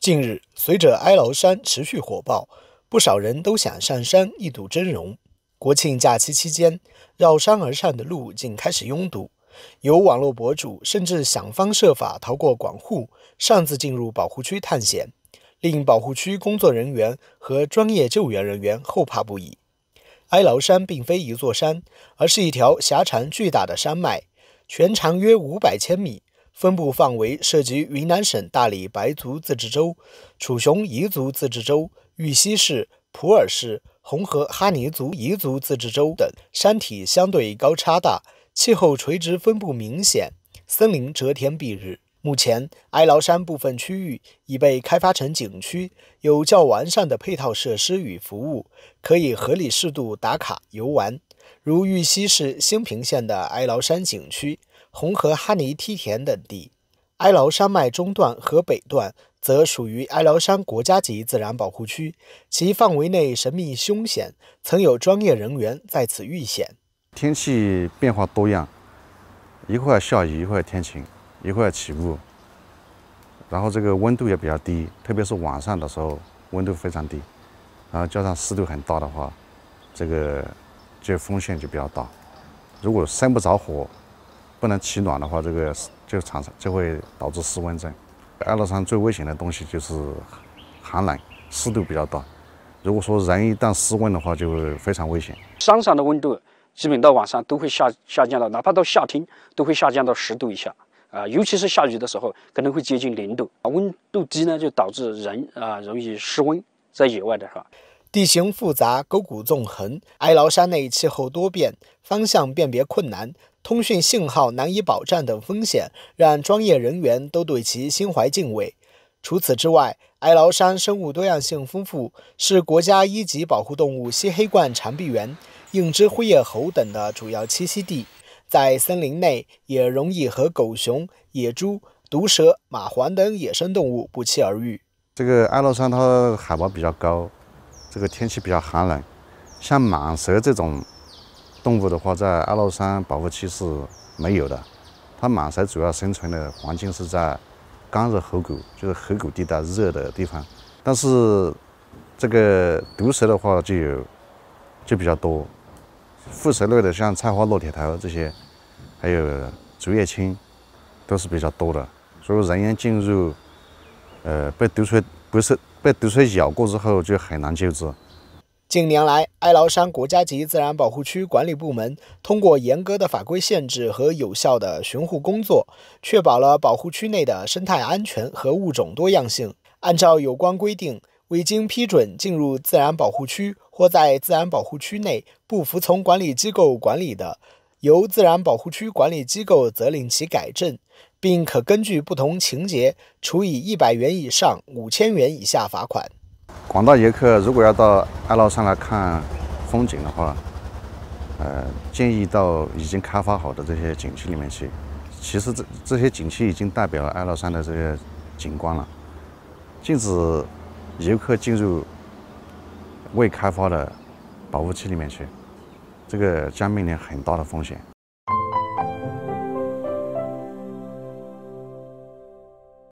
近日，随着哀牢山持续火爆，不少人都想上山一睹真容。国庆假期期间，绕山而上的路径开始拥堵，有网络博主甚至想方设法逃过管护，擅自进入保护区探险，令保护区工作人员和专业救援人员后怕不已。哀牢山并非一座山，而是一条狭长巨大的山脉，全长约五百千米。分布范围涉及云南省大理白族自治州、楚雄彝族自治州、玉溪市、普洱市、红河哈尼族彝族自治州等，山体相对高差大，气候垂直分布明显，森林遮天蔽日。目前，哀牢山部分区域已被开发成景区，有较完善的配套设施与服务，可以合理适度打卡游玩，如玉溪市兴平县的哀牢山景区。红河哈尼梯田等地，哀牢山脉中段和北段则属于哀牢山国家级自然保护区，其范围内神秘凶险，曾有专业人员在此遇险。天气变化多样，一会儿下雨，一会儿天晴，一会儿起雾，然后这个温度也比较低，特别是晚上的时候，温度非常低，然后加上湿度很大的话，这个这风险就比较大。如果生不着火，不能取暖的话，这个就产生就会导致失温症。哀牢山最危险的东西就是寒冷，湿度比较大。如果说人一旦失温的话，就会非常危险。山上的温度基本到晚上都会下下降到，哪怕到夏天都会下降到十度以下啊，尤其是下雨的时候，可能会接近零度啊。温度低呢，就导致人啊容易失温，在野外的吧？地形复杂，沟谷纵横，哀牢山内气候多变，方向辨别困难，通讯信号难以保障等风险，让专业人员都对其心怀敬畏。除此之外，哀牢山生物多样性丰富，是国家一级保护动物西黑冠长臂猿、硬枝灰叶猴等的主要栖息地，在森林内也容易和狗熊、野猪、毒蛇、马蟥等野生动物不期而遇。这个哀牢山它海拔比较高。这个天气比较寒冷，像蟒蛇这种动物的话，在哀牢山保护区是没有的。它蟒蛇主要生存的环境是在干热河谷，就是河谷地带热的地方。但是这个毒蛇的话就有就比较多，腹蛇类的，像菜花落铁头这些，还有竹叶青，都是比较多的。所以人员进入。呃，被毒蛇不是被毒蛇咬过之后就很难救治。近年来，哀牢山国家级自然保护区管理部门通过严格的法规限制和有效的巡护工作，确保了保护区内的生态安全和物种多样性。按照有关规定，未经批准进入自然保护区或在自然保护区内不服从管理机构管理的。由自然保护区管理机构责令其改正，并可根据不同情节处以一百元以上五千元以下罚款。广大游客如果要到哀牢山来看风景的话，呃，建议到已经开发好的这些景区里面去。其实这这些景区已经代表了哀牢山的这些景观了。禁止游客进入未开发的保护区里面去。这个将面临很大的风险。